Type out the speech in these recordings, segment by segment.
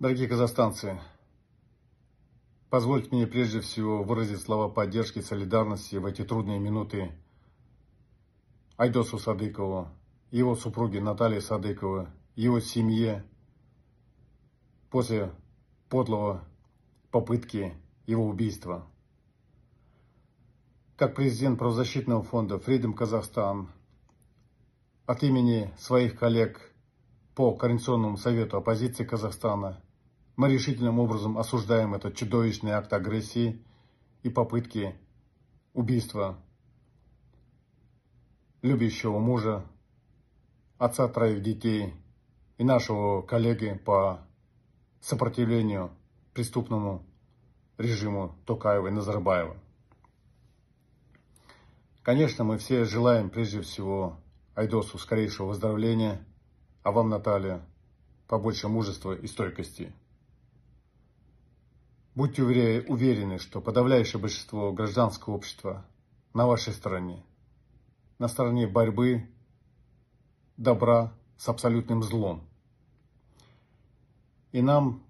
Дорогие казахстанцы, позвольте мне прежде всего выразить слова поддержки и солидарности в эти трудные минуты Айдосу Садыкову, его супруге Наталье Садыковой, его семье после подлого попытки его убийства. Как президент правозащитного фонда Freedom Казахстан от имени своих коллег по Координационному совету оппозиции Казахстана – мы решительным образом осуждаем этот чудовищный акт агрессии и попытки убийства любящего мужа, отца троих детей и нашего коллеги по сопротивлению преступному режиму Токаева и Назарбаева. Конечно, мы все желаем прежде всего Айдосу скорейшего выздоровления, а вам, Наталья, побольше мужества и стойкости. Будьте уверены, что подавляющее большинство гражданского общества на вашей стороне. На стороне борьбы добра с абсолютным злом. И нам,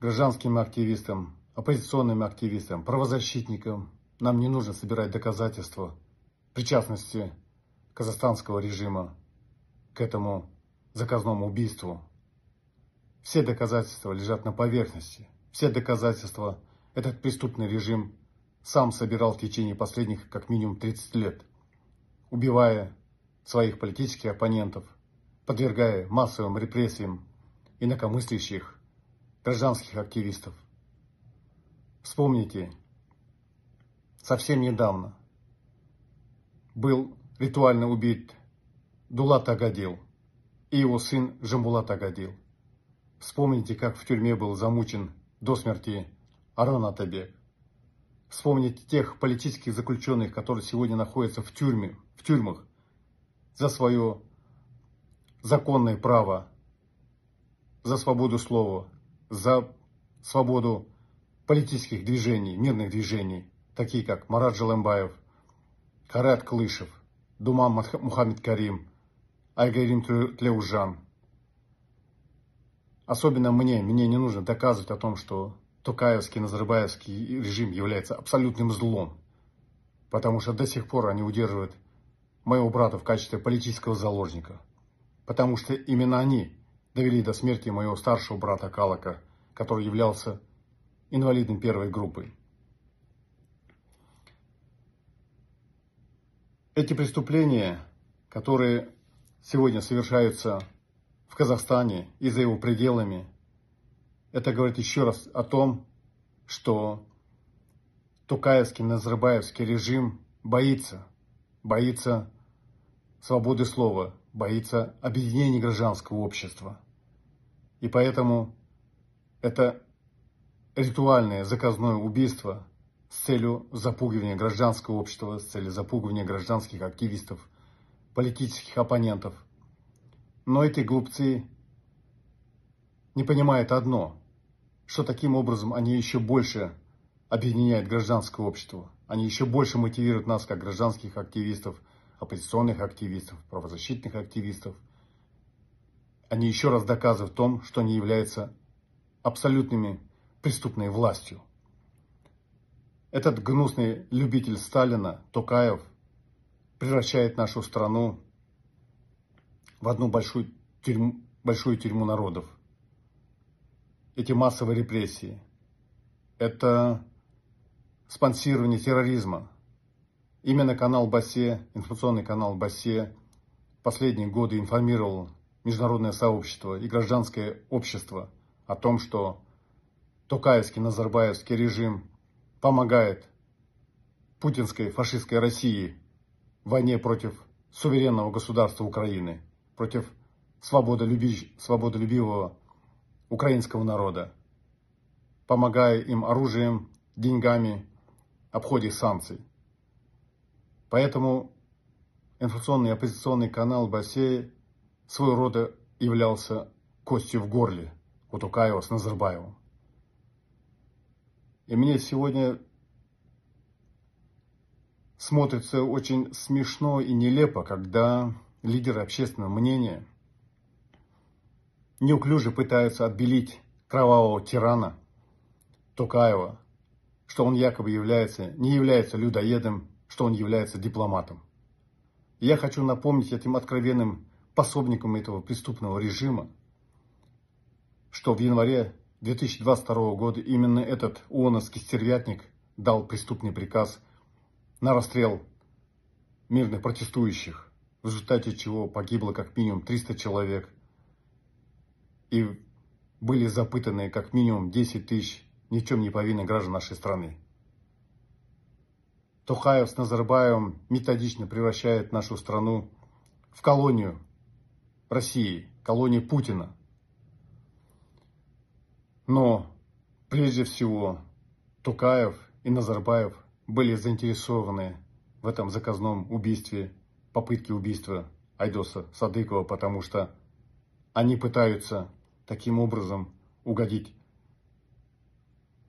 гражданским активистам, оппозиционным активистам, правозащитникам, нам не нужно собирать доказательства причастности казахстанского режима к этому заказному убийству. Все доказательства лежат на поверхности – все доказательства этот преступный режим сам собирал в течение последних как минимум 30 лет, убивая своих политических оппонентов, подвергая массовым репрессиям инакомыслящих, гражданских активистов. Вспомните, совсем недавно был ритуально убит Дулат Агадил и его сын Жамбулат Агадил. Вспомните, как в тюрьме был замучен до смерти Арнан Атабек. Вспомнить тех политических заключенных, которые сегодня находятся в, тюрьме, в тюрьмах за свое законное право, за свободу слова, за свободу политических движений, мирных движений, такие как Марат Жалембаев, Карат Клышев, Думан Мухаммед Карим, Айгарим Тлеужан – Особенно мне, мне не нужно доказывать о том, что Тукаевский, Назарбаевский режим является абсолютным злом. Потому что до сих пор они удерживают моего брата в качестве политического заложника. Потому что именно они довели до смерти моего старшего брата Калака, который являлся инвалидом первой группы. Эти преступления, которые сегодня совершаются в Казахстане и за его пределами. Это говорит еще раз о том, что Тукаевский, Назарбаевский режим боится, боится свободы слова, боится объединения гражданского общества. И поэтому это ритуальное заказное убийство с целью запугивания гражданского общества, с целью запугивания гражданских активистов, политических оппонентов – но эти глупцы не понимают одно, что таким образом они еще больше объединяют гражданское общество. Они еще больше мотивируют нас, как гражданских активистов, оппозиционных активистов, правозащитных активистов. Они еще раз доказывают в том, что они являются абсолютными преступной властью. Этот гнусный любитель Сталина, Токаев, превращает нашу страну в одну большую тюрьму, большую тюрьму народов. Эти массовые репрессии, это спонсирование терроризма. Именно канал Басе, информационный канал Басе, последние годы информировал международное сообщество и гражданское общество о том, что Токаевский, Назарбаевский режим помогает путинской фашистской России в войне против суверенного государства Украины – против свободолюби... свободолюбивого украинского народа, помогая им оружием, деньгами, обходе санкций. Поэтому информационный оппозиционный канал Басея своего рода являлся костью в горле у Тукаева с Назарбаевым. И мне сегодня смотрится очень смешно и нелепо, когда лидеры общественного мнения неуклюже пытаются отбелить кровавого тирана Токаева, что он якобы является, не является людоедом, что он является дипломатом. я хочу напомнить этим откровенным пособникам этого преступного режима, что в январе 2022 года именно этот ООНовский стервятник дал преступный приказ на расстрел мирных протестующих в результате чего погибло как минимум 300 человек, и были запытаны как минимум 10 тысяч ни в чем не повинных граждан нашей страны. Тухаев с Назарбаевым методично превращает нашу страну в колонию России, колонию Путина. Но прежде всего Тукаев и Назарбаев были заинтересованы в этом заказном убийстве попытки убийства Айдоса Садыкова, потому что они пытаются таким образом угодить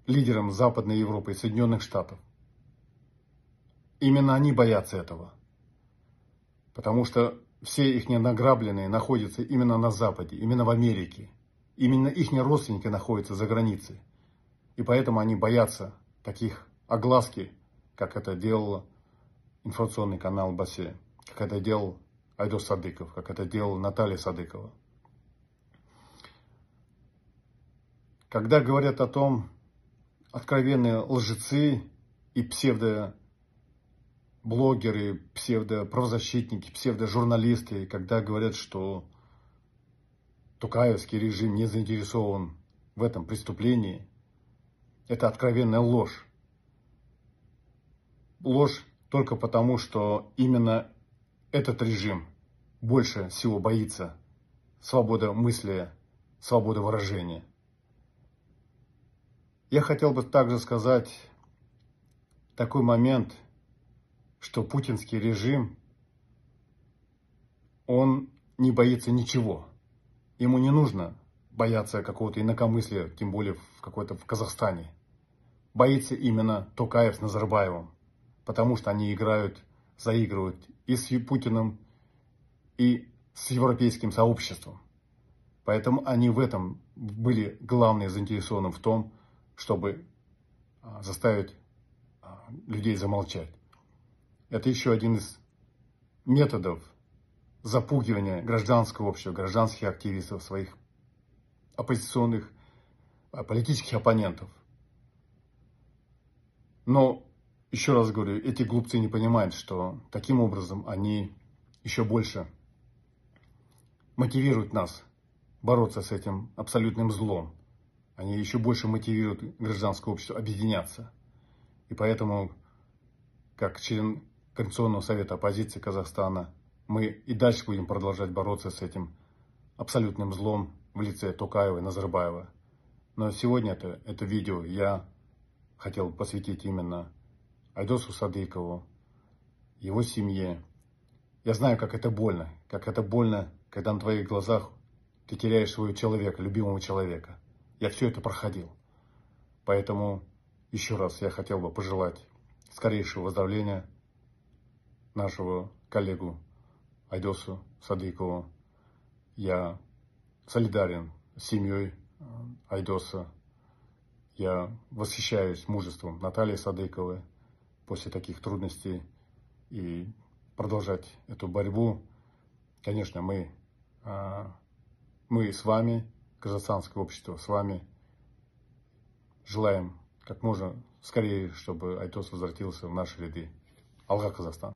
лидерам Западной Европы и Соединенных Штатов. Именно они боятся этого. Потому что все их награбленные находятся именно на Западе, именно в Америке. Именно их родственники находятся за границей. И поэтому они боятся таких огласки, как это делал информационный канал «Бассейн» как это делал Айдос Садыков, как это делал Наталья Садыкова. Когда говорят о том, откровенные лжецы и псевдо блогеры, псевдоправозащитники, псевдожурналисты, когда говорят, что Тукаевский режим не заинтересован в этом преступлении, это откровенная ложь. Ложь только потому, что именно этот режим больше всего боится свобода мысли, свобода выражения. Я хотел бы также сказать такой момент, что путинский режим, он не боится ничего. Ему не нужно бояться какого-то инакомыслия, тем более в какой-то в Казахстане. Боится именно Токаев с Назарбаевым, потому что они играют, заигрывают и с Путиным, и с европейским сообществом. Поэтому они в этом были главные заинтересованы в том, чтобы а, заставить а, людей замолчать. Это еще один из методов запугивания гражданского общества, гражданских активистов, своих оппозиционных а, политических оппонентов. Но еще раз говорю, эти глупцы не понимают, что таким образом они еще больше мотивируют нас бороться с этим абсолютным злом. Они еще больше мотивируют гражданское общество объединяться. И поэтому, как член Конституционного совета оппозиции Казахстана, мы и дальше будем продолжать бороться с этим абсолютным злом в лице Токаева и Назарбаева. Но сегодня это, это видео я хотел посвятить именно Айдосу Садыкову, его семье. Я знаю, как это больно, как это больно, когда на твоих глазах ты теряешь своего человека, любимого человека. Я все это проходил. Поэтому еще раз я хотел бы пожелать скорейшего выздоровления нашего коллегу Айдосу Садыкову. Я солидарен с семьей э, Айдоса. Я восхищаюсь мужеством Натальи Садыковой, после таких трудностей и продолжать эту борьбу. Конечно, мы, а, мы с вами, казахстанское общество, с вами желаем как можно скорее, чтобы Айтос возвратился в наши ряды. Алга, Казахстан.